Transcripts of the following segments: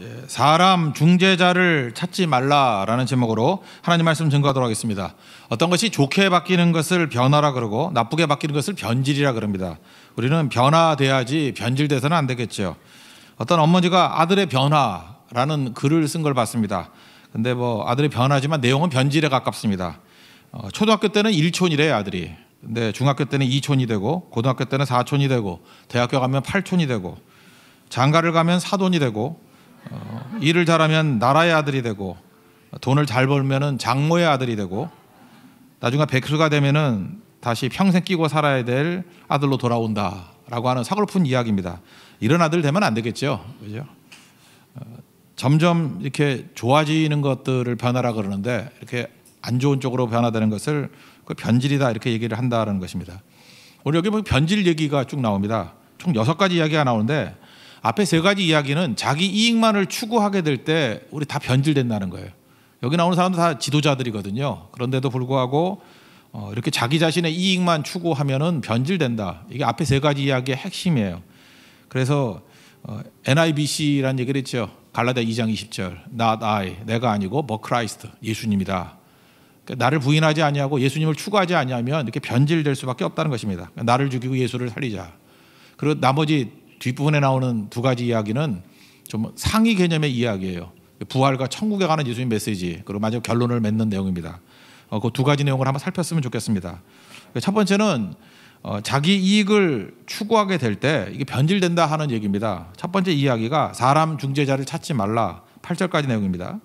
예, 사람 중재자를 찾지 말라라는 제목으로 하나님 말씀 증거하도록 하겠습니다. 어떤 것이 좋게 바뀌는 것을 변화라 그러고 나쁘게 바뀌는 것을 변질이라 그럽니다. 우리는 변화돼야지 변질돼서는 안 되겠죠. 어떤 어머니가 아들의 변화라는 글을 쓴 걸 봤습니다. 근데 뭐 아들의 변화지만 내용은 변질에 가깝습니다. 어, 초등학교 때는 1촌이래요 아들이. 근데 중학교 때는 2촌이 되고 고등학교 때는 4촌이 되고 대학교 가면 8촌이 되고 장가를 가면 사돈이 되고 어, 일을 잘하면 나라의 아들이 되고 돈을 잘 벌면은 장모의 아들이 되고 나중에 백수가 되면은 다시 평생 끼고 살아야 될 아들로 돌아온다라고 하는 사골픈 이야기입니다. 이런 아들 되면 안 되겠죠, 그죠? 어, 점점 이렇게 좋아지는 것들을 변화라 그러는데 이렇게 안 좋은 쪽으로 변화되는 것을 그 변질이다 이렇게 얘기를 한다는 것입니다. 오늘 여기 보면 변질 얘기가 쭉 나옵니다. 총 여섯 가지 이야기가 나오는데 앞에 세 가지 이야기는 자기 이익만을 추구하게 될 때 우리 다 변질된다는 거예요. 여기 나오는 사람들 다 지도자들이거든요. 그런데도 불구하고 어, 이렇게 자기 자신의 이익만 추구하면은 변질된다. 이게 앞에 세 가지 이야기의 핵심이에요. 그래서 어, NIBC라는 얘기를 했죠. 갈라다 2장 20절. Not I, 내가 아니고 but Christ, 예수님이다. 그러니까 나를 부인하지 아니하고 예수님을 추구하지 아니하면 이렇게 변질될 수밖에 없다는 것입니다. 그러니까 나를 죽이고 예수를 살리자. 그리고 나머지 뒷부분에 나오는 두 가지 이야기는 좀 상위 개념의 이야기예요. 부활과 천국에 관한 예수의 메시지 그리고 마지막 결론을 맺는 내용입니다. 어, 그두 가지 내용을 한번 살폈으면 좋겠습니다. 첫 번째는 어, 자기 이익을 추구하게 될 때 이게 변질된다 하는 얘기입니다. 첫 번째 이야기가 사람 중재자를 찾지 말라 8절까지 내용입니다.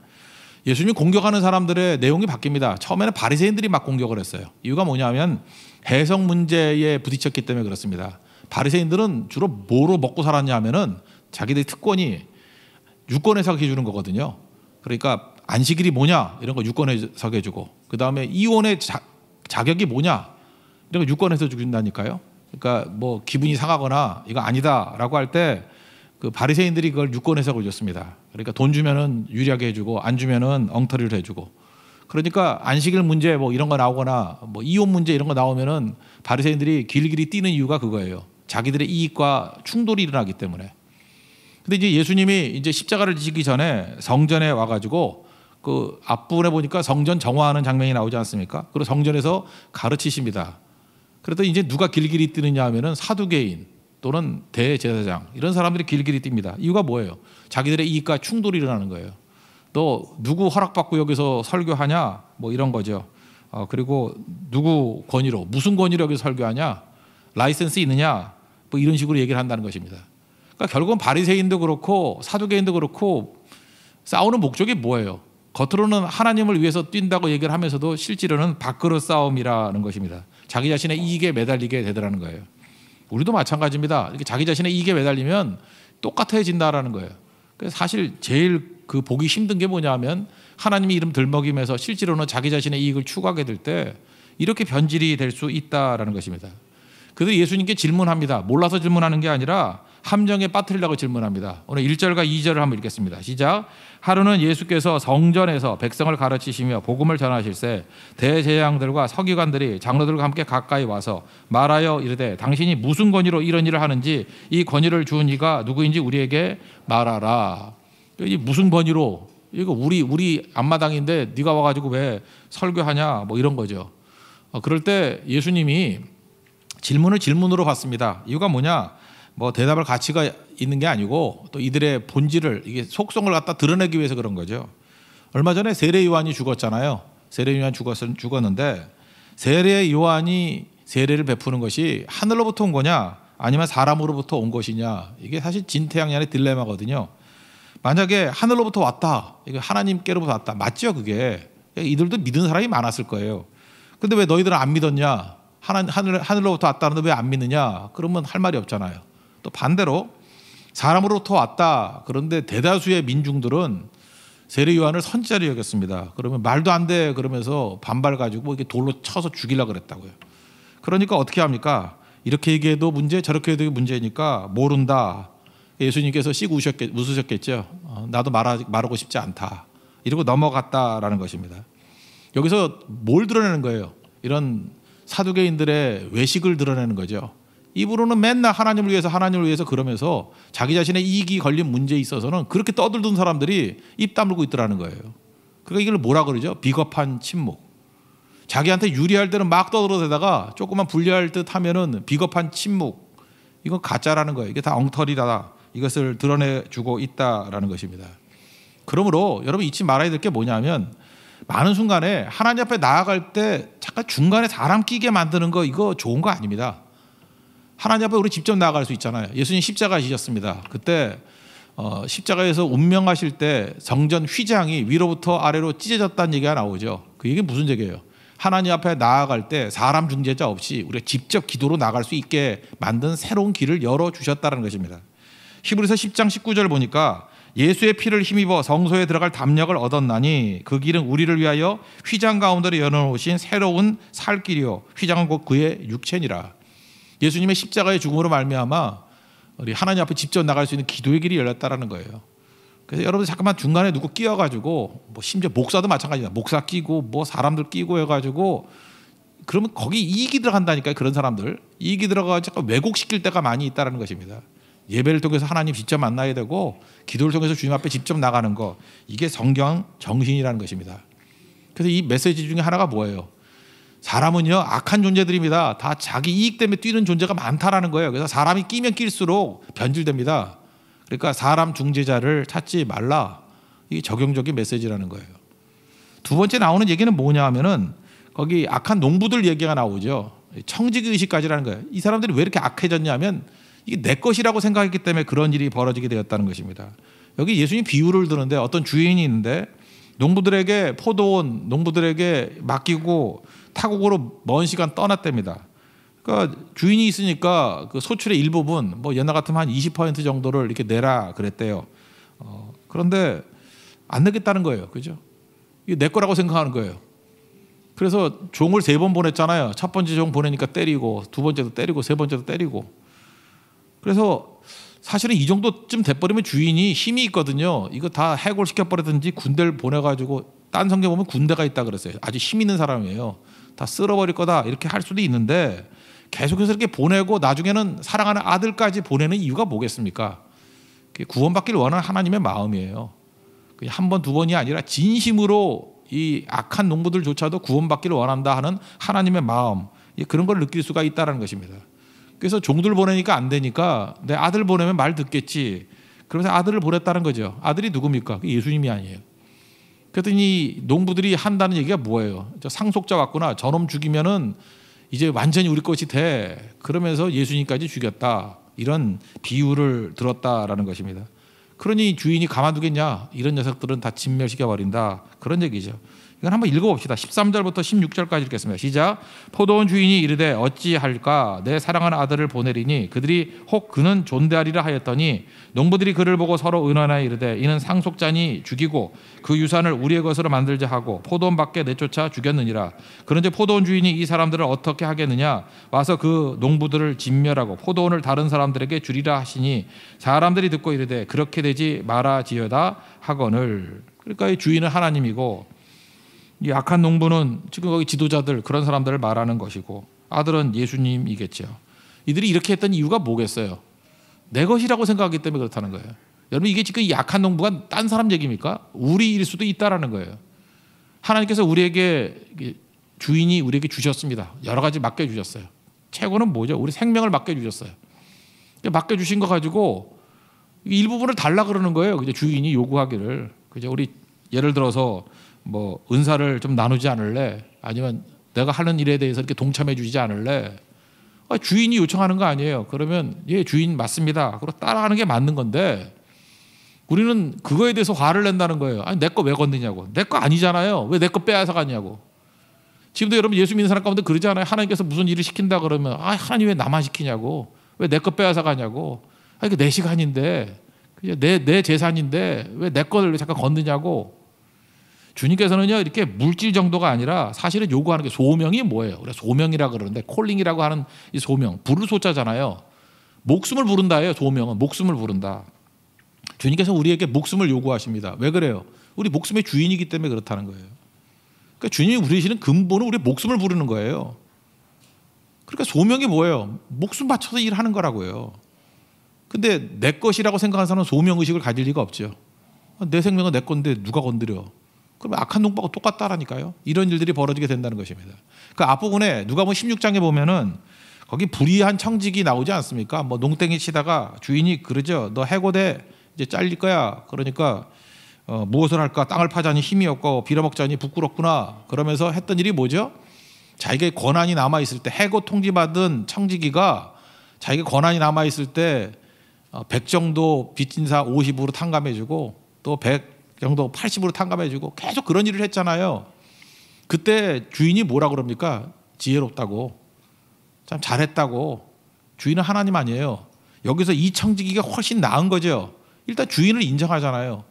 예수님이 공격하는 사람들의 내용이 바뀝니다. 처음에는 바리새인들이 막 공격을 했어요. 이유가 뭐냐면 해석 문제에 부딪혔기 때문에 그렇습니다. 바리새인들은 주로 뭐로 먹고 살았냐 하면은 자기들 특권이 유권 해석해 주는 거거든요. 그러니까 안식일이 뭐냐 이런 거 유권 해석해 주고 그 다음에 이혼의 자, 자격이 뭐냐 이런 거 유권 해서 준다니까요. 그러니까 뭐 기분이 상하거나 이거 아니다라고 할 때 그 바리새인들이 그걸 유권 해석을 줬습니다. 그러니까 돈 주면은 유리하게 해주고 안 주면은 엉터리를 해주고 그러니까 안식일 문제 뭐 이런 거 나오거나 뭐 이혼 문제 이런 거 나오면은 바리새인들이 길길이 뛰는 이유가 그거예요. 자기들의 이익과 충돌이 일어나기 때문에. 근데 이제 예수님이 이제 십자가를 지기 전에 성전에 와가지고 그 앞부분에 보니까 성전 정화하는 장면이 나오지 않습니까? 그리고 성전에서 가르치십니다. 그래도 이제 누가 길길이 뛰느냐 하면은 사두개인 또는 대제사장 이런 사람들이 길길이 뜁니다. 이유가 뭐예요? 자기들의 이익과 충돌이 일어나는 거예요. 또 누구 허락받고 여기서 설교하냐? 뭐 이런 거죠. 어, 그리고 누구 권위로 무슨 권위로 여기서 설교하냐? 라이센스 있느냐? 뭐 이런 식으로 얘기를 한다는 것입니다. 그러니까 결국은 바리새인도 그렇고 사두개인도 그렇고 싸우는 목적이 뭐예요? 겉으로는 하나님을 위해서 뛴다고 얘기를 하면서도 실제로는 밖으로 싸움이라는 것입니다. 자기 자신의 이익에 매달리게 되더라는 거예요. 우리도 마찬가지입니다. 이렇게 자기 자신의 이익에 매달리면 똑같아진다라는 거예요. 그래서 사실 제일 그 보기 힘든 게 뭐냐면 하나님의 이름 들먹이면서 실제로는 자기 자신의 이익을 추구하게 될 때 이렇게 변질이 될 수 있다라는 것입니다. 그래서 예수님께 질문합니다. 몰라서 질문하는 게 아니라 함정에 빠뜨리려고 질문합니다. 오늘 1절과 2절을 한번 읽겠습니다. 시작. 하루는 예수께서 성전에서 백성을 가르치시며 복음을 전하실세 대제사들과 서기관들이 장로들과 함께 가까이 와서 말하여 이르되 당신이 무슨 권위로 이런 일을 하는지 이 권위를 주은 이가 누구인지 우리에게 말하라. 이 무슨 권위로 이거 우리 우리 앞마당인데 네가 와가지고 왜 설교하냐 뭐 이런 거죠. 어, 그럴 때 예수님이 질문을 질문으로 봤습니다. 이유가 뭐냐? 뭐 대답할 가치가 있는 게 아니고 또 이들의 본질을 이게 속성을 갖다 드러내기 위해서 그런 거죠. 얼마 전에 세례 요한이 죽었잖아요. 세례 요한 죽었을 죽었는데 세례 요한이 세례를 베푸는 것이 하늘로부터 온 거냐 아니면 사람으로부터 온 것이냐 이게 사실 진태양년의 딜레마거든요. 만약에 하늘로부터 왔다 이거 하나님께로부터 왔다 맞죠 그게 이들도 믿은 사람이 많았을 거예요. 근데 왜 너희들은 안 믿었냐? 하나, 하늘, 하늘로부터 왔다는데 왜 안 믿느냐? 그러면 할 말이 없잖아요. 또 반대로 사람으로부터 왔다. 그런데 대다수의 민중들은 세례 요한을 선자로 여겼습니다. 그러면 말도 안 돼. 그러면서 반발 가지고 이게 돌로 쳐서 죽이려 그랬다고요. 그러니까 어떻게 합니까? 이렇게 얘기해도 문제, 저렇게 해도 문제니까 모른다. 예수님께서 씩 우셨겠, 웃으셨겠죠. 어, 나도 말하, 말하고 싶지 않다. 이러고 넘어갔다라는 것입니다. 여기서 뭘 드러내는 거예요? 이런 사두개인들의 외식을 드러내는 거죠. 입으로는 맨날 하나님을 위해서 하나님을 위해서 그러면서 자기 자신의 이익이 걸린 문제에 있어서는 그렇게 떠들던 사람들이 입 다물고 있더라는 거예요. 그러니까 이걸 뭐라 그러죠? 비겁한 침묵. 자기한테 유리할 때는 막 떠들어대다가 조금만 불리할 듯 하면은 비겁한 침묵. 이건 가짜라는 거예요. 이게 다 엉터리다. 이것을 드러내 주고 있다라는 것입니다. 그러므로 여러분 잊지 말아야 될 게 뭐냐면 많은 순간에 하나님 앞에 나아갈 때 잠깐 중간에 사람 끼게 만드는 거 이거 좋은 거 아닙니다. 하나님 앞에 우리 직접 나아갈 수 있잖아요. 예수님 십자가 지셨습니다. 그때 어, 십자가에서 운명하실 때 성전 휘장이 위로부터 아래로 찢어졌다는 얘기가 나오죠. 그 이게 무슨 얘기예요? 하나님 앞에 나아갈 때 사람 중재자 없이 우리가 직접 기도로 나갈 수 있게 만든 새로운 길을 열어 주셨다는 것입니다. 히브리서 10장 19절 보니까 예수의 피를 힘입어 성소에 들어갈 담력을 얻었나니 그 길은 우리를 위하여 휘장 가운데로 열어놓으신 새로운 살길이요 휘장은 곧 그의 육체니라. 예수님의 십자가의 죽음으로 말미암아 우리 하나님 앞에 직접 나갈 수 있는 기도의 길이 열렸다라는 거예요. 그래서 여러분 잠깐만 중간에 누구 끼어가지고 뭐 심지어 목사도 마찬가지다. 목사 끼고 뭐 사람들 끼고 해가지고 그러면 거기 이익이 들어간다니까요. 그런 사람들 이익이 들어가서 왜곡시킬 때가 많이 있다라는 것입니다. 예배를 통해서 하나님 직접 만나야 되고 기도를 통해서 주님 앞에 직접 나가는 거 이게 성경 정신이라는 것입니다. 그래서 이 메시지 중에 하나가 뭐예요? 사람은요 악한 존재들입니다. 다 자기 이익 때문에 뛰는 존재가 많다라는 거예요. 그래서 사람이 끼면 낄수록 변질됩니다. 그러니까 사람 중재자를 찾지 말라. 이 적용적인 메시지라는 거예요. 두 번째 나오는 얘기는 뭐냐 하면은 거기 악한 농부들 얘기가 나오죠. 청지기 의식까지라는 거예요. 이 사람들이 왜 이렇게 악해졌냐면 이게 내 것이라고 생각했기 때문에 그런 일이 벌어지게 되었다는 것입니다. 여기 예수님 비유를 드는데 어떤 주인이 있는데 농부들에게 포도원 농부들에게 맡기고 타국으로 먼 시간 떠났답니다. 그러니까 주인이 있으니까 그 소출의 일부분 뭐 옛날 같으면 한 20% 정도를 이렇게 내라 그랬대요. 어, 그런데 안 내겠다는 거예요. 그죠? 이게 내 거라고 생각하는 거예요. 그래서 종을 세 번 보냈잖아요. 첫 번째 종 보내니까 때리고 두 번째도 때리고 세 번째도 때리고 그래서 사실은 이 정도쯤 돼버리면 주인이 힘이 있거든요. 이거 다 해골시켜 버리든지 군대를 보내가지고 딴 성경 보면 군대가 있다 그랬어요. 아주 힘 있는 사람이에요. 다 쓸어버릴 거다 이렇게 할 수도 있는데 계속해서 이렇게 보내고 나중에는 사랑하는 아들까지 보내는 이유가 뭐겠습니까? 구원받기를 원하는 하나님의 마음이에요. 한 번, 두 번이 아니라 진심으로 이 악한 농부들조차도 구원받기를 원한다 하는 하나님의 마음, 그런 걸 느낄 수가 있다는 것입니다. 그래서 종들 보내니까 안 되니까 내 아들 보내면 말 듣겠지. 그러면서 아들을 보냈다는 거죠. 아들이 누굽니까? 그 예수님이 아니에요. 그랬더니 농부들이 한다는 얘기가 뭐예요? 상속자 왔구나. 저놈 죽이면은 이제 완전히 우리 것이 돼. 그러면서 예수님까지 죽였다. 이런 비유를 들었다라는 것입니다. 그러니 주인이 가만두겠냐? 이런 녀석들은 다 진멸시켜 버린다. 그런 얘기죠. 이건 한번 읽어봅시다. 13절부터 16절까지 읽겠습니다. 시작. 포도원 주인이 이르되 어찌할까 내 사랑하는 아들을 보내리니 그들이 혹 그는 존대하리라 하였더니 농부들이 그를 보고 서로 은하나에 이르되 이는 상속자니 죽이고 그 유산을 우리의 것으로 만들자 하고 포도원 밖에 내쫓아 죽였느니라. 그런데 포도원 주인이 이 사람들을 어떻게 하겠느냐 와서 그 농부들을 진멸하고 포도원을 다른 사람들에게 주리라 하시니 사람들이 듣고 이르되 그렇게 되지 말아지어다 하거늘. 그러니까 이 주인은 하나님이고 이 악한 농부는 지금 거기 지도자들 그런 사람들을 말하는 것이고 아들은 예수님이겠죠. 이들이 이렇게 했던 이유가 뭐겠어요? 내 것이라고 생각하기 때문에 그렇다는 거예요. 여러분 이게 지금 약한 농부가 딴 사람 얘기입니까? 우리일 수도 있다라는 거예요. 하나님께서 우리에게 주인이 우리에게 주셨습니다. 여러 가지 맡겨 주셨어요. 최고는 뭐죠? 우리 생명을 맡겨 주셨어요. 그러니까 맡겨 주신 거 가지고 일부분을 달라 그러는 거예요. 그죠? 주인이 요구하기를. 그죠? 우리 예를 들어서 뭐 은사를 좀 나누지 않을래? 아니면 내가 하는 일에 대해서 이렇게 동참해 주지 않을래? 아, 주인이 요청하는 거 아니에요. 그러면 예, 주인 맞습니다. 그리고 따라하는 게 맞는 건데 우리는 그거에 대해서 화를 낸다는 거예요. 아니 내 거 왜 건드냐고. 내 거 아니잖아요. 왜 내 거 빼앗아 가냐고. 지금도 여러분 예수 믿는 사람 가운데 그러지 않아요. 하나님께서 무슨 일을 시킨다 그러면 아 하나님 왜 나만 시키냐고. 왜 내 거 빼앗아 가냐고. 아 이게 내 시간인데. 내내 재산인데 왜 내 거를 잠깐 건드냐고. 주님께서는요 이렇게 물질 정도가 아니라 사실은 요구하는 게 소명이 뭐예요? 우리 소명이라 그러는데 콜링이라고 하는 이 소명 부를 소자잖아요. 목숨을 부른다예요. 소명은 목숨을 부른다. 주님께서 우리에게 목숨을 요구하십니다. 왜 그래요? 우리 목숨의 주인이기 때문에 그렇다는 거예요. 그러니까 주님이 우리시는 근본은 우리 목숨을 부르는 거예요. 그러니까 소명이 뭐예요? 목숨 바쳐서 일하는 거라고요. 근데 내 것이라고 생각하는 사람은 소명 의식을 가질 리가 없죠. 내 생명은 내 건데 누가 건드려? 그럼 악한 농부하고 똑같다라니까요. 이런 일들이 벌어지게 된다는 것입니다. 그 앞부분에 누가 뭐 16장에 보면은 거기 불의한 청직이 나오지 않습니까? 뭐 농땡이 치다가 주인이 그러죠. 너 해고돼 이제 잘릴 거야. 그러니까 어, 무엇을 할까? 땅을 파자니 힘이 없고 빌어먹자니 부끄럽구나. 그러면서 했던 일이 뭐죠? 자기의 권한이 남아 있을 때 해고 통지받은 청지기가 자기의 권한이 남아 있을 때100 어, 정도 빚진 사 50으로 탕감해주고 또100 형도 80으로 탕감해주고 계속 그런 일을 했잖아요. 그때 주인이 뭐라 그럽니까? 지혜롭다고 참 잘했다고 주인은 하나님 아니에요. 여기서 이 청지기가 훨씬 나은 거죠. 일단 주인을 인정하잖아요.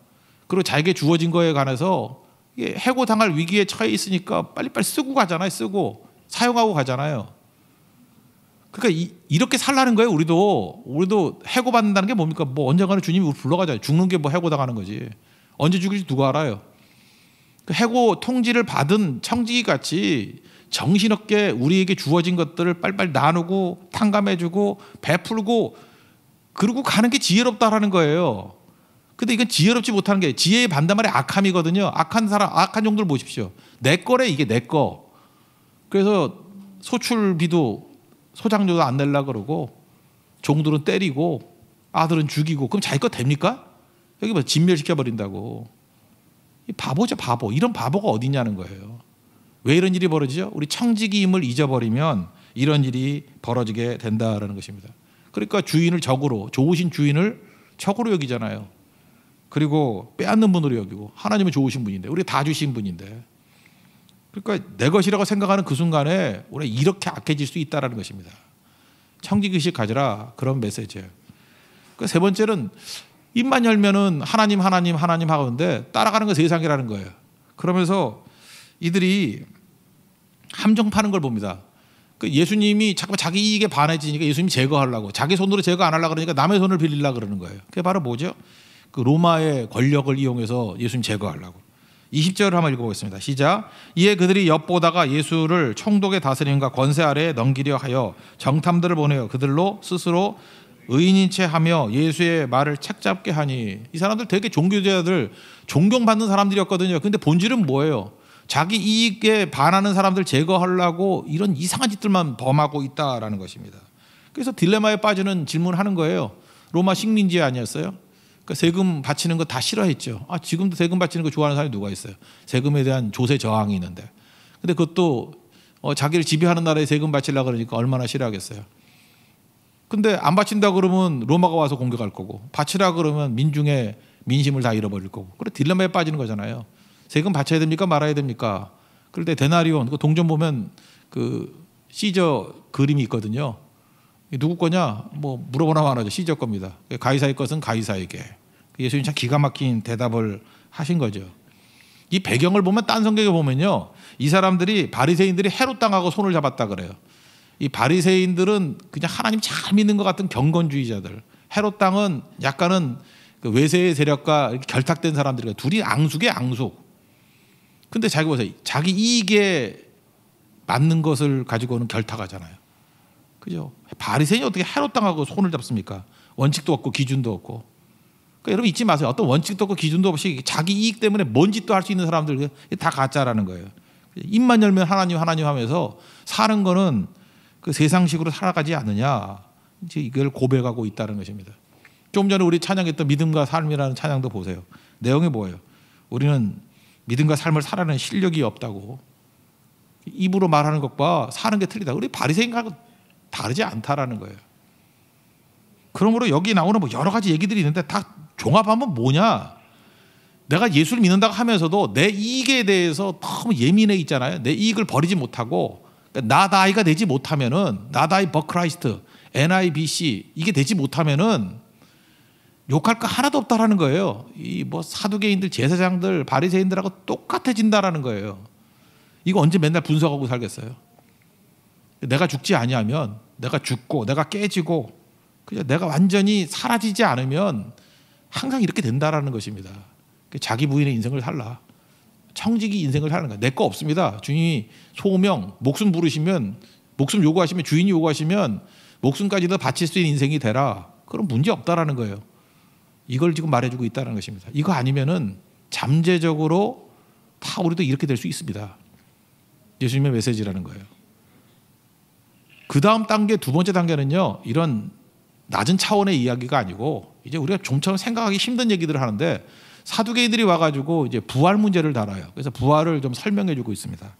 그리고 자기게 주어진 거에 관해서 해고당할 위기에 처해 있으니까 빨리빨리 쓰고 가잖아요. 쓰고 사용하고 가잖아요. 그러니까 이, 렇게 살라는 거예요. 우리도 우리도 해고받는다는 게 뭡니까? 뭐 언젠가는 주님이 불러가잖아요. 죽는 게 뭐 해고당하는 거지. 언제 죽을지 누가 알아요? 그 해고 통지를 받은 청지기 같이 정신없게 우리에게 주어진 것들을 빨리빨리 나누고 탕감해주고 베풀고 그러고 가는 게 지혜롭다라는 거예요. 근데 이건 지혜롭지 못하는 게 지혜의 반대말이 악함이거든요. 악한 사람, 악한 종들 보십시오. 내 거래 이게 내 거. 그래서 소출비도 소장료도 안 낼라 그러고 종들은 때리고 아들은 죽이고 그럼 자기 거 됩니까? 여기 뭐 진멸시켜 버린다고. 바보죠 바보. 이런 바보가 어디냐는 거예요. 왜 이런 일이 벌어지죠? 우리 청지기임을 잊어버리면 이런 일이 벌어지게 된다라는 것입니다. 그러니까 주인을 적으로 좋으신 주인을 적으로 여기잖아요. 그리고 빼앗는 분으로 여기고 하나님은 좋으신 분인데 우리 다 주신 분인데 그러니까 내 것이라고 생각하는 그 순간에 우리 이렇게 악해질 수 있다라는 것입니다. 청지기식 가지라 그런 메시지예요. 그세 그러니까 번째는 입만 열면은 하나님 하나님 하나님 하는데 따라가는 거 세상이라는 거예요. 그러면서 이들이 함정 파는 걸 봅니다. 그 예수님이 자꾸 자기 이익에 반해지니까 예수님 제거하려고 자기 손으로 제거 안 하려고 그러니까 남의 손을 빌리려 그러는 거예요. 그게 바로 뭐죠? 그 로마의 권력을 이용해서 예수님 제거하려고. 20절을 한번 읽어보겠습니다. 시작. 이에 그들이 엿보다가 예수를 총독의 다스림과 권세 아래 넘기려 하여 정탐들을 보내어 그들로 스스로 의인인 채 하며 예수의 말을 책잡게 하니 이 사람들 되게 종교자들 존경받는 사람들이었거든요. 근데 본질은 뭐예요? 자기 이익에 반하는 사람들 제거하려고 이런 이상한 짓들만 범하고 있다라는 것입니다. 그래서 딜레마에 빠지는 질문하는 을 거예요. 로마 식민지 아니었어요? 그러니까 세금 바치는 거 다 싫어했죠. 아, 지금도 세금 바치는 거 좋아하는 사람이 누가 있어요? 세금에 대한 조세 저항이 있는데. 근데 그것도 어, 자기를 지배하는 나라에 세금 바치려고 그러니까 얼마나 싫어하겠어요. 근데 안 바친다 그러면 로마가 와서 공격할 거고 바치라 그러면 민중의 민심을 다 잃어버릴 거고 그래 딜레마에 빠지는 거잖아요. 세금 바쳐야 됩니까 말아야 됩니까? 그럴 때 데나리온 그 동전 보면 그 시저 그림이 있거든요. 누구 거냐? 뭐 물어보나 말하죠. 시저 겁니다. 가이사의 것은 가이사에게. 그 예수님 참 기가 막힌 대답을 하신 거죠. 이 배경을 보면 딴 성경에 보면요. 이 사람들이 바리새인들이 해로 땅하고 손을 잡았다 그래요. 이 바리새인들은 그냥 하나님 잘 믿는 것 같은 경건주의자들. 헤롯 땅은 약간은 그 외세의 세력과 결탁된 사람들이 둘이 앙숙의 앙숙. 근데 자기 보세요. 자기 이익에 맞는 것을 가지고는 결탁하잖아요. 그죠? 바리새인이 어떻게 헤롯 땅하고 손을 잡습니까? 원칙도 없고 기준도 없고. 그러니까 여러분 잊지 마세요. 어떤 원칙도 없고 기준도 없이 자기 이익 때문에 뭔 짓도 할 수 있는 사람들 다 가짜라는 거예요. 입만 열면 하나님 하나님 하면서 사는 거는 그 세상식으로 살아가지 않느냐. 이제 이걸 고백하고 있다는 것입니다. 조 전에 우리 찬양했던 믿음과 삶이라는 찬양도 보세요. 내용이 뭐예요? 우리는 믿음과 삶을 살아내는 실력이 없다고 입으로 말하는 것과 사는 게 틀리다. 우리 바리새인과는 다르지 않다라는 거예요. 그러므로 여기 나오는 뭐 여러 가지 얘기들이 있는데 다 종합하면 뭐냐? 내가 예수를 믿는다고 하면서도 내 이익에 대해서 너무 예민해 있잖아요. 내 이익을 버리지 못하고 나다이가 되지 못하면은 나다이 버크라이스트 NIBC 이게 되지 못하면은 욕할 거 하나도 없다라는 거예요. 이 뭐 사두개인들 제사장들 바리새인들하고 똑같아진다라는 거예요. 이거 언제 맨날 분석하고 살겠어요? 내가 죽지 아니하면 내가 죽고 내가 깨지고 그냥 내가 완전히 사라지지 않으면 항상 이렇게 된다라는 것입니다. 자기 부인의 인생을 살라. 청지기 인생을 사는 거야. 내 거 없습니다. 주님이 소명, 목숨 부르시면 목숨 요구하시면 주인이 요구하시면 목숨까지도 바칠 수 있는 인생이 되라. 그럼 문제 없다라는 거예요. 이걸 지금 말해주고 있다는 것입니다. 이거 아니면은 잠재적으로 파울이도 이렇게 될 수 있습니다. 예수님의 메시지라는 거예요. 그 다음 단계 두 번째 단계는요. 이런 낮은 차원의 이야기가 아니고 이제 우리가 좀처럼 생각하기 힘든 얘기들을 하는데 사두개인들이 와가지고 이제 부활 문제를 다뤄요. 그래서 부활을 좀 설명해주고 있습니다.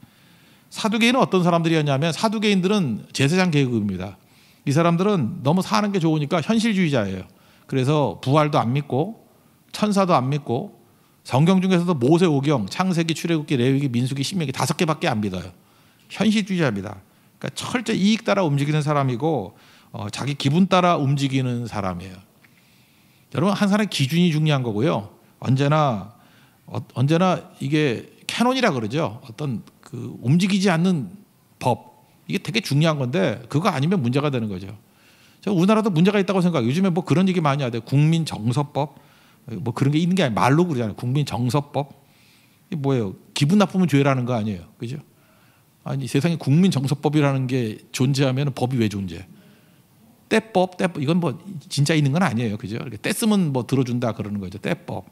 사두개인은 어떤 사람들이었냐면 사두개인들은 제사장 계급입니다. 이 사람들은 너무 사는 게 좋으니까 현실주의자예요. 그래서 부활도 안 믿고 천사도 안 믿고 성경 중에서도 모세 오경 창세기 출애굽기 레위기 민수기 신명기 다섯 개밖에 안 믿어요. 현실주의자입니다. 그러니까 철저히 이익 따라 움직이는 사람이고 어, 자기 기분 따라 움직이는 사람이에요. 여러분 한 사람의 기준이 중요한 거고요. 언제나 어, 언제나 이게 캐논이라 그러죠. 어떤 그 움직이지 않는 법 이게 되게 중요한 건데 그거 아니면 문제가 되는 거죠. 저 우리나라도 문제가 있다고 생각해요. 요즘에 뭐 그런 얘기 많이 하대. 국민 정서법 뭐 그런 게 있는 게 아니라 말로 그러잖아요. 국민 정서법 이 뭐예요? 기분 나쁘면 죄라는 거 아니에요, 그죠? 아니 세상에 국민 정서법이라는 게 존재하면 법이 왜 존재? 떼법, 떼법 이건 뭐 진짜 있는 건 아니에요, 그죠? 떼쓰면 뭐 들어준다 그러는 거죠, 떼법.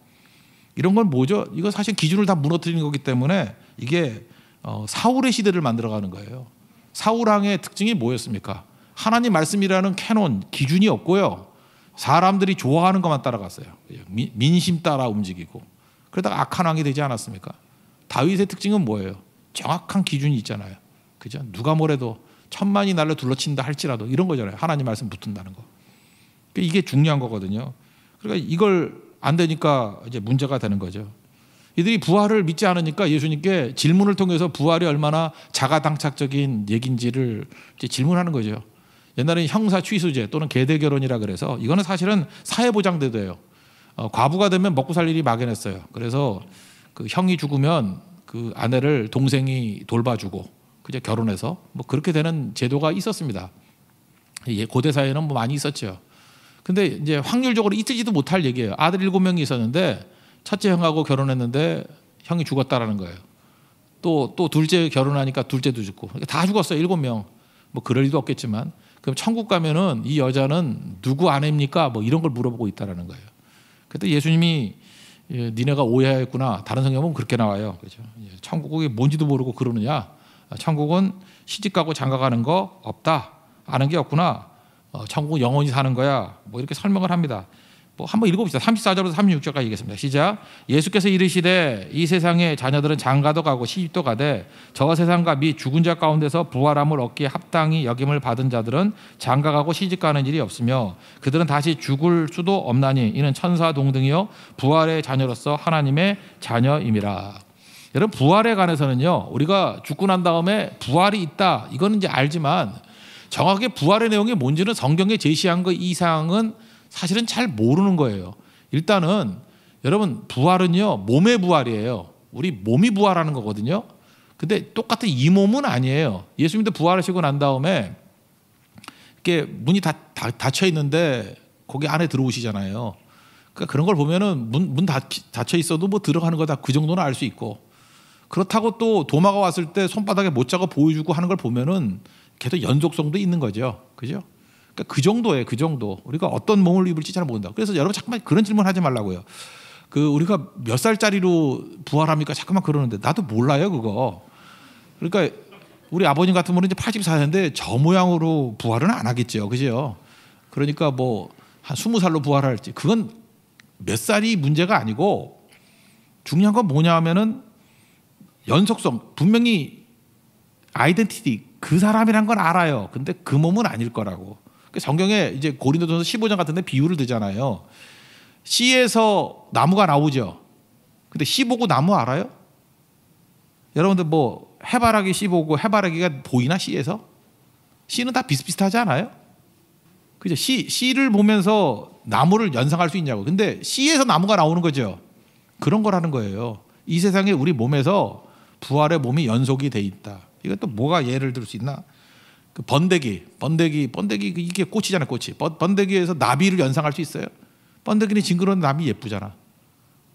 이런 건 뭐죠? 이거 사실 기준을 다 무너뜨리는 거기 때문에 이게 어, 사울의 시대를 만들어가는 거예요. 사울왕의 특징이 뭐였습니까? 하나님 말씀이라는 캐논 기준이 없고요. 사람들이 좋아하는 것만 따라갔어요. 예, 민심 따라 움직이고 그러다가 악한 왕이 되지 않았습니까? 다윗의 특징은 뭐예요? 정확한 기준이 있잖아요. 그죠? 누가 뭐래도 천만이 날로 둘러친다 할지라도 이런 거잖아요. 하나님 말씀 붙은다는 거. 이게 중요한 거거든요. 그러니까 이걸 안 되니까 이제 문제가 되는 거죠. 이들이 부활을 믿지 않으니까 예수님께 질문을 통해서 부활이 얼마나 자가당착적인 얘긴지를 질문하는 거죠. 옛날에 형사 취소제 또는 계대 결혼이라 그래서 이거는 사실은 사회 보장제도예요. 어, 과부가 되면 먹고 살 일이 막연했어요. 그래서 그 형이 죽으면 그 아내를 동생이 돌봐주고 그제 결혼해서 뭐 그렇게 되는 제도가 있었습니다. 예, 고대 사회는 뭐 많이 있었죠. 근데 이제 확률적으로 있지도 못할 얘기예요. 아들 일곱 명이 있었는데 첫째 형하고 결혼했는데 형이 죽었다라는 거예요. 또, 또 둘째 결혼하니까 둘째도 죽고. 그러니까 다 죽었어요. 일곱 명. 뭐 그럴 일도 없겠지만. 그럼 천국 가면은 이 여자는 누구 아내입니까? 뭐 이런 걸 물어보고 있다라는 거예요. 그때 예수님이 예, 니네가 오해하였구나 다른 성경은 그렇게 나와요. 그죠 예, 천국이 뭔지도 모르고 그러느냐. 아, 천국은 시집 가고 장가 가는 거 없다. 아는 게 없구나. 어, 천국 영원히 사는 거야. 뭐 이렇게 설명을 합니다. 뭐 한번 읽어봅시다. 34절부터 36절까지 읽겠습니다. 시작. 예수께서 이르시되 이 세상의 자녀들은 장가도 가고 시집도 가되 저 세상과 미 죽은 자 가운데서 부활함을 얻기에 합당히 여김을 받은 자들은 장가가고 시집가는 일이 없으며 그들은 다시 죽을 수도 없나니 이는 천사 동등이요 부활의 자녀로서 하나님의 자녀임이라. 여러분 부활에 관해서는요 우리가 죽고 난 다음에 부활이 있다 이거는 이제 알지만 정확하게 부활의 내용이 뭔지는 성경에 제시한 것 이상은 사실은 잘 모르는 거예요. 일단은 여러분 부활은요 몸의 부활이에요. 우리 몸이 부활하는 거거든요. 근데 똑같은 이 몸은 아니에요. 예수님도 부활하시고 난 다음에 이렇게 문이 다, 다 닫혀 있는데 거기 안에 들어오시잖아요. 그러니까 그런 걸 보면은 문, 문 닫, 혀 있어도 뭐 들어가는 거다 그 정도는 알 수 있고 그렇다고 또 도마가 왔을 때 손바닥에 못 잡아 보여주고 하는 걸 보면은 계속 연속성도 있는 거죠. 그죠? 그러니까 그 정도예요. 그 정도. 우리가 어떤 몸을 입을지 잘 모른다. 그래서 여러분 자꾸만 그런 질문 하지 말라고요. 그 우리가 몇 살짜리로 부활합니까? 자꾸만 그러는데 나도 몰라요, 그거. 그러니까 우리 아버님 같은 분은 이제 84세인데 저 모양으로 부활은 안 하겠죠. 그죠? 그러니까 뭐한 20살로 부활할지 그건 몇 살이 문제가 아니고 중요한 건 뭐냐 하면은 연속성 분명히 아이덴티티 그 사람이란 건 알아요. 근데 그 몸은 아닐 거라고. 그 성경에 이제 고린도전서 15장 같은 데 비유를 드잖아요. 씨에서 나무가 나오죠. 근데 씨 보고 나무 알아요? 여러분들 뭐 해바라기 씨 보고 해바라기가 보이나 씨에서? 씨는 다 비슷비슷하지 않아요? 그죠? 씨 씨를 보면서 나무를 연상할 수 있냐고. 근데 씨에서 나무가 나오는 거죠. 그런 거라는 거예요. 이 세상에 우리 몸에서 부활의 몸이 연속이 돼 있다. 이건 또 뭐가 예를 들 수 있나? 그 번데기, 번데기, 번데기 그 이게 꽃이잖아요, 꽃이. 번, 데기에서 나비를 연상할 수 있어요. 번데기는 징그러운 나비 예쁘잖아.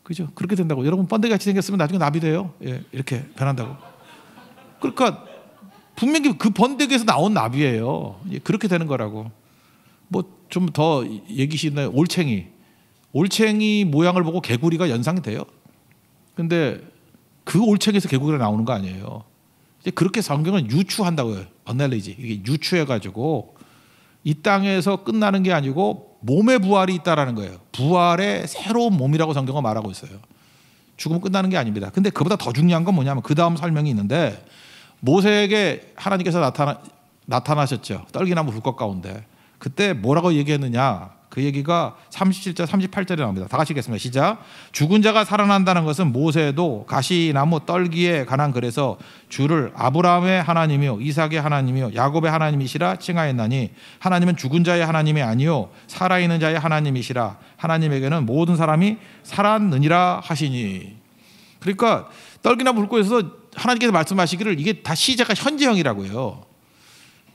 그죠? 그렇게 된다고. 여러분 번데기 같이 생겼으면 나중에 나비 돼요. 예, 이렇게 변한다고. 그러니까 분명히 그 번데기에서 나온 나비예요. 예, 그렇게 되는 거라고. 뭐 좀 더 얘기시나요? 올챙이. 올챙이 모양을 보고 개구리가 연상이 돼요. 근데 그 올챙이에서 개구리가 나오는 거 아니에요. 그렇게 성경은 유추한다고요. 언날리지 이게 유추해가지고 이 땅에서 끝나는 게 아니고 몸의 부활이 있다라는 거예요. 부활의 새로운 몸이라고 성경은 말하고 있어요. 죽으면 끝나는 게 아닙니다. 근데 그보다 더 중요한 건 뭐냐면 그 다음 설명이 있는데 모세에게 하나님께서 나타나, 나타나셨죠. 떨기나무 불꽃 가운데. 그때 뭐라고 얘기했느냐. 그 얘기가 37절 38절에 나옵니다. 다 같이 읽겠습니다. 시작. 죽은 자가 살아난다는 것은 모세도 가시나무 떨기에 관한 글에서 주를 아브라함의 하나님이요 이삭의 하나님이요 야곱의 하나님이시라 칭하였나니 하나님은 죽은 자의 하나님이 아니요 살아 있는 자의 하나님이시라 하나님에게는 모든 사람이 살았느니라 하시니. 그러니까 떨기나 물고에서 하나님께서 말씀하시기를 이게 다 시제가 현재형이라고 해요.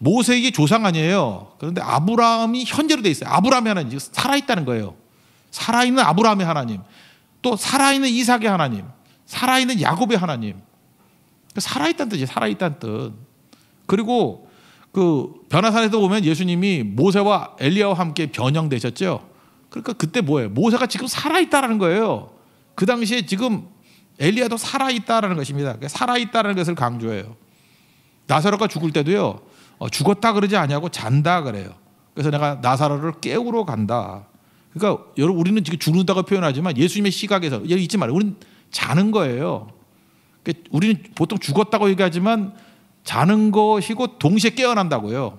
모세의 조상 아니에요. 그런데 아브라함이 현재로 돼 있어요. 아브라함이 하나님 살아있다는 거예요. 살아있는 아브라함의 하나님, 또 살아있는 이삭의 하나님, 살아있는 야곱의 하나님. 그 살아있다는 뜻이 에요 살아있다는 뜻. 그리고 그 변화산에서 보면 예수님이 모세와 엘리야와 함께 변형되셨죠. 그러니까 그때 뭐예요? 모세가 지금 살아있다는 거예요. 그 당시에 지금 엘리야도 살아있다는 것입니다. 그러니까 살아있다는 것을 강조해요. 나사로가 죽을 때도요. 어, 죽었다 그러지 아니하고 잔다 그래요. 그래서 내가 나사로를 깨우러 간다. 그러니까 여러분 우리는 지금 죽는다고 표현하지만 예수님의 시각에서 잊지 말아요. 우리는 자는 거예요. 그러니까 우리는 보통 죽었다고 얘기하지만 자는 것이고 동시에 깨어난다고요.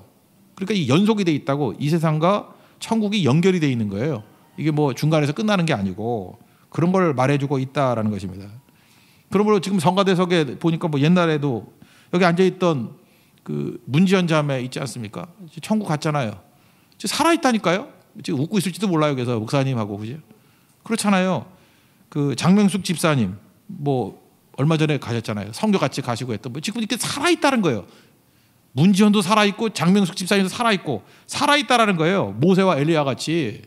그러니까 이 연속이 돼 있다고 이 세상과 천국이 연결이 돼 있는 거예요. 이게 뭐 중간에서 끝나는 게 아니고 그런 걸 말해주고 있다라는 것입니다. 그러므로 지금 성가대석에 보니까 뭐 옛날에도 여기 앉아 있던 그 문지연 자매 있지 않습니까? 천국 갔잖아요. 살아 있다니까요. 지금 웃고 있을지도 몰라요. 그래서 목사님하고 그죠? 그렇잖아요. 그 장명숙 집사님 뭐 얼마 전에 가셨잖아요. 성교 같이 가시고 했던 분 지금 이렇게 살아 있다는 거예요. 문지연도 살아 있고 장명숙 집사님도 살아 있고 살아 있다라는 거예요. 모세와 엘리야 같이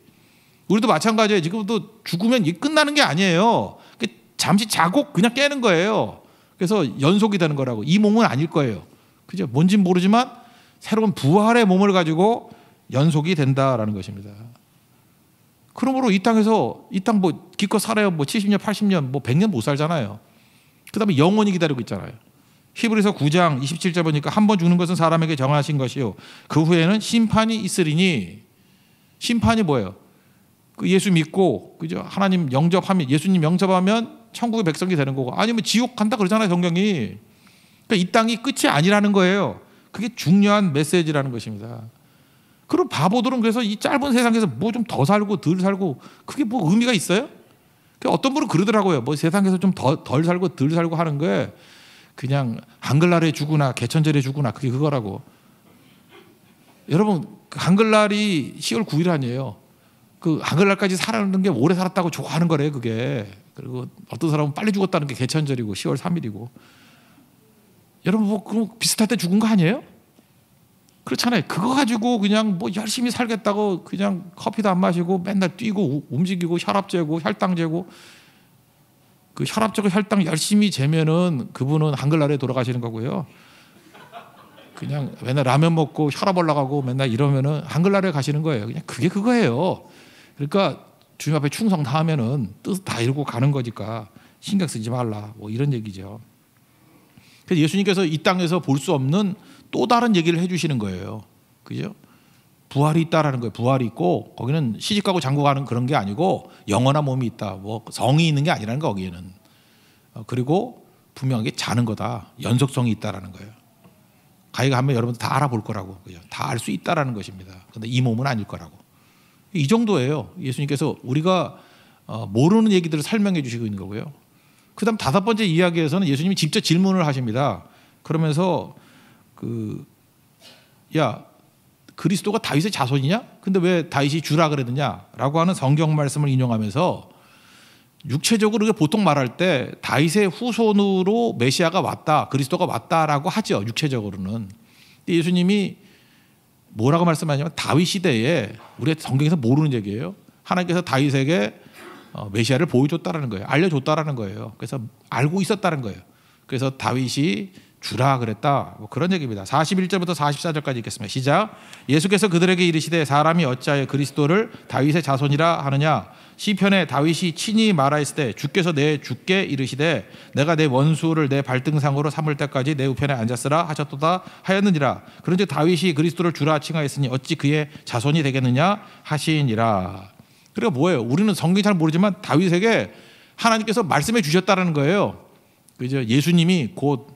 우리도 마찬가지예요. 지금도 죽으면 끝나는 게 아니에요. 그 잠시 자고 그냥 깨는 거예요. 그래서 연속이 되는 거라고 이 몸은 아닐 거예요. 그죠? 뭔진 모르지만 새로운 부활의 몸을 가지고 연속이 된다라는 것입니다. 그러므로 이 땅에서 이 땅 뭐 기껏 살아요. 뭐 70년, 80년, 뭐 100년 못 살잖아요. 그다음에 영원히 기다리고 있잖아요. 히브리서 9장 27절 보니까 한 번 죽는 것은 사람에게 정하신 것이요. 그 후에는 심판이 있으리니 심판이 뭐예요? 그 예수 믿고 그죠? 하나님 영접하면 예수님 영접하면 천국의 백성이 되는 거고 아니면 지옥 간다 그러잖아요, 성경이. 그러니까 이 땅이 끝이 아니라는 거예요. 그게 중요한 메시지라는 것입니다. 그럼 바보들은 그래서 이 짧은 세상에서 뭐 좀 더 살고 덜 살고 그게 뭐 의미가 있어요? 그러니까 어떤 분은 그러더라고요. 뭐 세상에서 좀 덜 살고 덜 살고 하는 게 그냥 한글날에 주구나 개천절에 주구나 그게 그거라고. 여러분 한글날이 10월 9일 아니에요. 그 한글날까지 살았는 게 오래 살았다고 좋아하는 거래 그게. 그리고 어떤 사람은 빨리 죽었다는 게 개천절이고 10월 3일이고. 여러분 뭐 그럼 비슷할 때 죽은 거 아니에요? 그렇잖아요. 그거 가지고 그냥 뭐 열심히 살겠다고 그냥 커피도 안 마시고 맨날 뛰고 움직이고 혈압 재고 혈당 재고 그 혈압 재고 혈당 열심히 재면은 그분은 한글날에 돌아가시는 거고요. 그냥 맨날 라면 먹고 혈압 올라가고 맨날 이러면은 한글날에 가시는 거예요. 그냥 그게 그거예요. 그러니까 주님 앞에 충성 다 하면은 뜻다 이루고 가는 거니까 신경 쓰지 말라. 뭐 이런 얘기죠. 그래서 예수님께서 이 땅에서 볼 수 없는 또 다른 얘기를 해주시는 거예요. 그죠? 부활이 있다라는 거예요. 부활이 있고 거기는 시집가고 장가가는 그런 게 아니고 영원한 몸이 있다. 뭐 성이 있는 게 아니라는 거 거기에는. 어, 그리고 분명하게 자는 거다. 연속성이 있다라는 거예요. 가이가 하면 여러분들 다 알아볼 거라고. 그죠? 다 알 수 있다라는 것입니다. 근데 이 몸은 아닐 거라고. 이 정도예요. 예수님께서 우리가 어, 모르는 얘기들을 설명해 주시고 있는 거고요. 그 다음 다섯 번째 이야기에서는 예수님이 직접 질문을 하십니다. 그러면서 그, 야, 그리스도가 다윗의 자손이냐? 근데 왜 다윗이 주라 그랬느냐? 라고 하는 성경 말씀을 인용하면서 육체적으로 보통 말할 때 다윗의 후손으로 메시아가 왔다, 그리스도가 왔다라고 하죠. 육체적으로는. 근데 예수님이 뭐라고 말씀하냐면 다윗 시대에 우리 성경에서 모르는 얘기예요. 하나님께서 다윗에게 어, 메시아를 보여줬다라는 거예요. 알려줬다라는 거예요. 그래서 알고 있었다는 거예요. 그래서 다윗이 주라 그랬다. 뭐 그런 얘기입니다. 41절부터 44절까지 읽겠습니다. 시작. 예수께서 그들에게 이르시되 사람이 어찌하여 그리스도를 다윗의 자손이라 하느냐. 시편에 다윗이 친히 말하였을 때 주께서 내 주께 이르시되 내가 내 원수를 내 발등상으로 삼을 때까지 내 우편에 앉았으라 하셨도다 하였느니라. 그런데 다윗이 그리스도를 주라 칭하였으니 어찌 그의 자손이 되겠느냐 하시니라. 그러니까 뭐예요? 우리는 성경이 잘 모르지만 다윗에게 하나님께서 말씀해 주셨다라는 거예요. 그죠? 예수님이 곧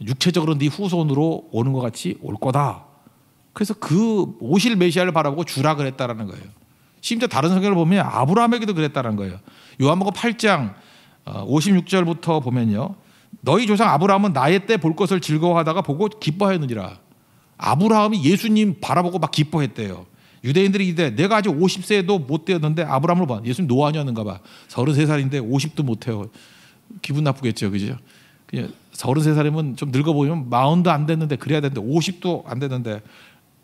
육체적으로 네 후손으로 오는 것 같이 올 거다. 그래서 그 오실 메시아를 바라보고 주라 그랬다라는 거예요. 심지어 다른 성경을 보면 아브라함에게도 그랬다는 거예요. 요한복음 8장 56절부터 어, 보면요. 너희 조상 아브라함은 나의 때 볼 것을 즐거워하다가 보고 기뻐하였느니라. 아브라함이 예수님 바라보고 막 기뻐했대요. 유대인들이 이때 내가 아직 50세도 못 되었는데 아브라함을 봐. 예수님 노아녀는가 봐. 33살인데 50도 못 해요. 기분 나쁘겠죠. 그죠? 그냥 33살이면 좀 늙어 보이면 마흔도안 됐는데 그래야 되는데 50도 안 됐는데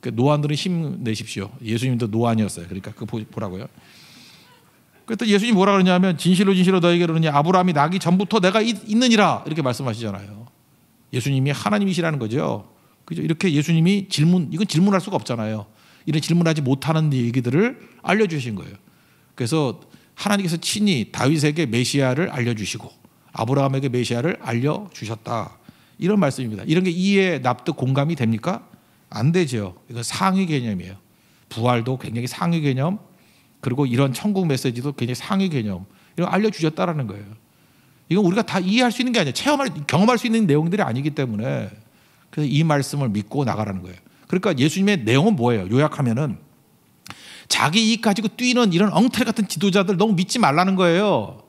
그 노안들은 힘내십시오. 예수님도 노안이었어요. 그러니까 그 보라고요. 그랬더니 예수님 뭐라 그러냐면 진실로 진실로 너에게 그러냐 아브라함이 나기 전부터 내가 있느니라 이렇게 말씀하시잖아요. 예수님이 하나님이시라는 거죠. 그죠? 이렇게 예수님이 질문 이건 질문할 수가 없잖아요. 이런 질문하지 못하는 얘기들을 알려주신 거예요. 그래서 하나님께서 친히 다윗에게 메시아를 알려주시고 아브라함에게 메시아를 알려주셨다. 이런 말씀입니다. 이런 게 이해, 납득, 공감이 됩니까? 안 되죠. 이거 상위 개념이에요. 부활도 굉장히 상위 개념, 그리고 이런 천국 메시지도 굉장히 상위 개념, 이런 알려주셨다라는 거예요. 이건 우리가 다 이해할 수 있는 게 아니에요. 체험할, 경험할 수 있는 내용들이 아니기 때문에. 그래서 이 말씀을 믿고 나가라는 거예요. 그러니까 예수님의 내용은 뭐예요? 요약하면은 자기 이익 가지고 뛰는 이런 엉터리 같은 지도자들 너무 믿지 말라는 거예요.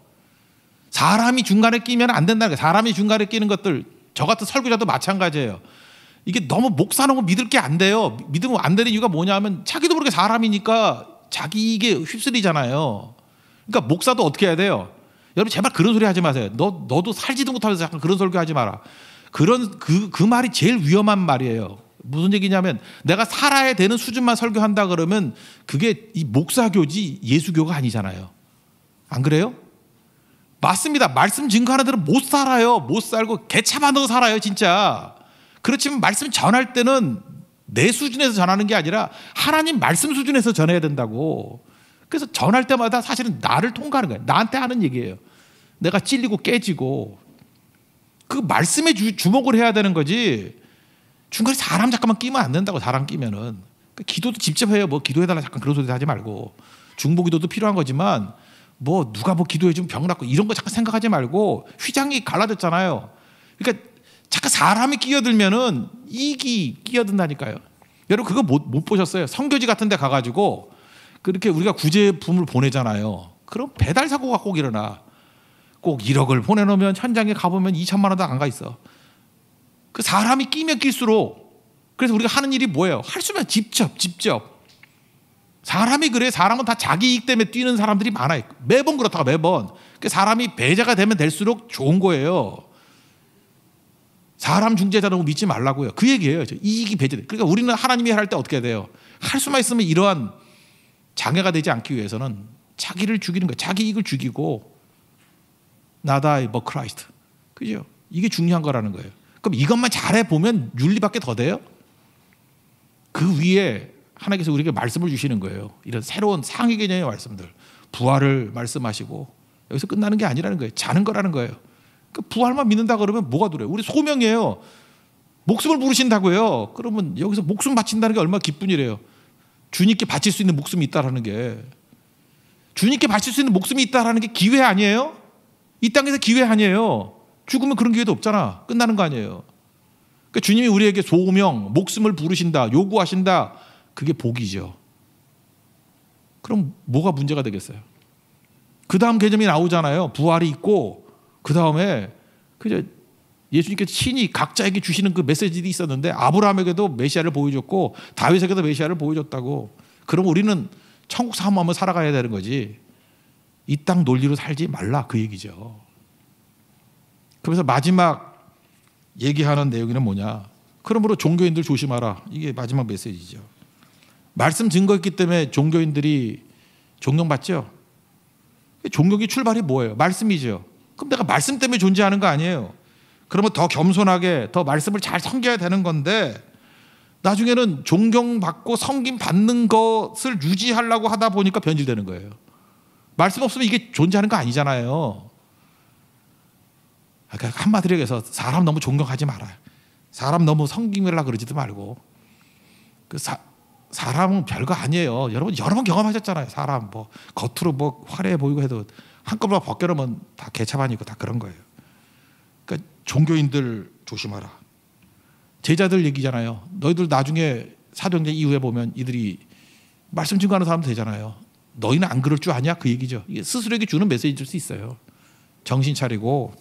사람이 중간에 끼면 안 된다는 거예요. 사람이 중간에 끼는 것들 저 같은 설교자도 마찬가지예요. 이게 너무 목사놓고 뭐 믿을 게 안 돼요. 믿으면 안 되는 이유가 뭐냐면 자기도 모르게 사람이니까 자기 이게 휩쓸리잖아요. 그러니까 목사도 어떻게 해야 돼요? 여러분 제발 그런 소리 하지 마세요. 너 너도 살지도 못하면서 약간 그런 설교 하지 마라. 그런 그그 그 말이 제일 위험한 말이에요. 무슨 얘기냐면 내가 살아야 되는 수준만 설교한다 그러면 그게 이 목사교지 예수교가 아니잖아요. 안 그래요? 맞습니다. 말씀 증거하는 대로 못 살아요. 못 살고 개차 만으로 살아요, 진짜. 그렇지만 말씀 전할 때는 내 수준에서 전하는 게 아니라 하나님 말씀 수준에서 전해야 된다고. 그래서 전할 때마다 사실은 나를 통과하는 거예요. 나한테 하는 얘기예요. 내가 찔리고 깨지고 그 말씀에 주, 주목을 해야 되는 거지. 중간에 사람 잠깐만 끼면 안 된다고 사람 끼면은 그러니까 기도도 직접 해요. 뭐 기도해달라 잠깐 그런 소리 하지 말고 중보기도도 필요한 거지만 뭐 누가 뭐 기도해 주면 병 낫고 이런 거 잠깐 생각하지 말고 휘장이 갈라졌잖아요. 그러니까 잠깐 사람이 끼어들면은 이기 끼어든다니까요. 여러분 그거 못, 못 보셨어요? 성교지 같은 데 가가지고 그렇게 우리가 구제품을 보내잖아요. 그럼 배달 사고가 꼭 일어나. 꼭 1억을 보내놓으면 현장에 가보면 2천만 원도 안 가 있어. 그 사람이 끼면 낄수록 그래서 우리가 하는 일이 뭐예요? 할 수만 직접, 직접. 사람이 그래. 사람은 다 자기 이익 때문에 뛰는 사람들이 많아요. 매번 그렇다 매번. 그 사람이 배제가 되면 될수록 좋은 거예요. 사람 중재자라고 믿지 말라고요. 그 얘기예요. 이익이 배제돼. 그러니까 우리는 하나님이 할 때 어떻게 돼요? 할 수만 있으면 이러한 장애가 되지 않기 위해서는 자기를 죽이는 거예요. 자기 이익을 죽이고 나다의 뭐 크라이스트. 그죠? 이게 중요한 거라는 거예요. 그럼 이것만 잘해 보면 윤리밖에 더 돼요? 그 위에 하나님께서 우리에게 말씀을 주시는 거예요. 이런 새로운 상위 개념의 말씀들. 부활을 말씀하시고 여기서 끝나는 게 아니라는 거예요. 자는 거라는 거예요. 그 부활만 믿는다 그러면 뭐가 두려요? 우리 소명이에요. 목숨을 부르신다고요. 그러면 여기서 목숨 바친다는 게 얼마나 기쁜 일이에요. 주님께 바칠 수 있는 목숨이 있다라는 게 주님께 바칠 수 있는 목숨이 있다라는 게 기회 아니에요? 이 땅에서 기회 아니에요? 죽으면 그런 기회도 없잖아. 끝나는 거 아니에요. 그러니까 주님이 우리에게 소명, 목숨을 부르신다, 요구하신다. 그게 복이죠. 그럼 뭐가 문제가 되겠어요? 그 다음 개념이 나오잖아요. 부활이 있고, 그 다음에, 그죠. 예수님께서 신이 각자에게 주시는 그 메시지도 있었는데 아브라함에게도 메시아를 보여줬고 다윗에게도 메시아를 보여줬다고. 그럼 우리는 천국 사모하며 살아가야 되는 거지. 이 땅 논리로 살지 말라 그 얘기죠. 그래서 마지막 얘기하는 내용이 뭐냐? 그러므로 종교인들 조심하라. 이게 마지막 메시지죠. 말씀 증거했기 때문에 종교인들이 존경받죠. 존경의 출발이 뭐예요? 말씀이죠. 그럼 내가 말씀 때문에 존재하는 거 아니에요. 그러면 더 겸손하게 더 말씀을 잘 섬겨야 되는 건데 나중에는 존경받고 섬김 받는 것을 유지하려고 하다 보니까 변질되는 거예요. 말씀 없으면 이게 존재하는 거 아니잖아요. 그러니까 한마디로 얘기 해서 사람 너무 존경하지 말아요. 사람 너무 성기밀라 그러지도 말고 그 사, 사람은 별거 아니에요. 여러분 여러 번 경험하셨잖아요. 사람 뭐 겉으로 뭐 화려해 보이고 해도 한꺼번에 벗겨놓으면 다 개차반이고 다 그런 거예요. 그러니까 종교인들 조심하라. 제자들 얘기잖아요. 너희들 나중에 사도행전 이후에 보면 이들이 말씀 증거하는 사람 되잖아요. 너희는 안 그럴 줄 아냐 그 얘기죠. 이게 스스로에게 주는 메시지일 수 있어요. 정신 차리고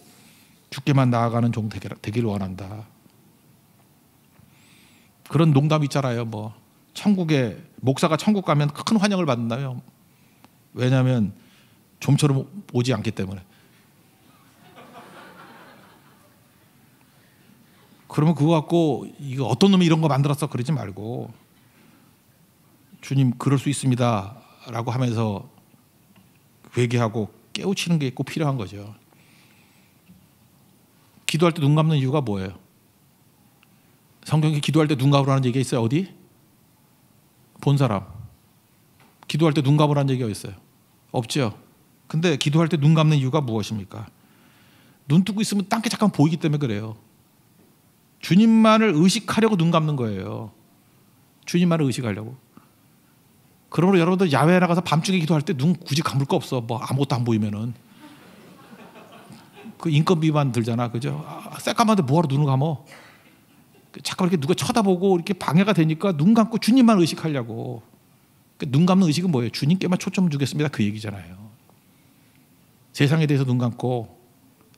죽게만 나아가는 종 되기를, 되기 원한다. 그런 농담 있잖아요. 뭐 천국에 목사가 천국 가면 큰 환영을 받는다요. 왜냐하면 좀처럼 오지 않기 때문에. 그러면 그거 갖고 이거 어떤 놈이 이런 거 만들었어 그러지 말고 주님 그럴 수 있습니다라고 하면서 회개하고 깨우치는 게 꼭 필요한 거죠. 기도할 때 눈 감는 이유가 뭐예요? 성경에 기도할 때 눈 감으라는 얘기가 있어요. 어디? 본 사람. 기도할 때 눈 감으라는 얘기가 있어요. 없죠. 근데 기도할 때 눈 감는 이유가 무엇입니까? 눈 뜨고 있으면 땅게 잠깐 보이기 때문에 그래요. 주님만을 의식하려고 눈 감는 거예요. 주님만을 의식하려고. 그러므로 여러분들 야외에 나가서 밤중에 기도할 때 눈 굳이 감을 거 없어. 뭐 아무것도 안 보이면은. 그 인건비만 들잖아. 그죠? 아, 새까만데 뭐하러 눈을 감어? 그 자꾸 이렇게 누가 쳐다보고 이렇게 방해가 되니까 눈 감고 주님만 의식하려고. 그눈 감는 의식은 뭐예요? 주님께만 초점 주겠습니다. 그 얘기잖아요. 세상에 대해서 눈 감고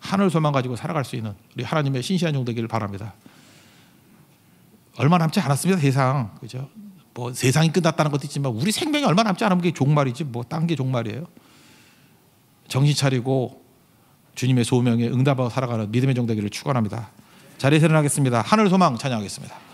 하늘 소망 가지고 살아갈 수 있는 우리 하나님의 신실한 종 되기를 바랍니다. 얼마 남지 않았습니다. 세상. 그죠? 뭐 세상이 끝났다는 것도 있지만 우리 생명이 얼마 남지 않은 게 종말이지 뭐 딴 게 종말이에요. 정신 차리고 주님의 소명에 응답하고 살아가는 믿음의 정대기를 축원합니다. 자리에 일어나겠습니다. 하늘 소망 찬양하겠습니다.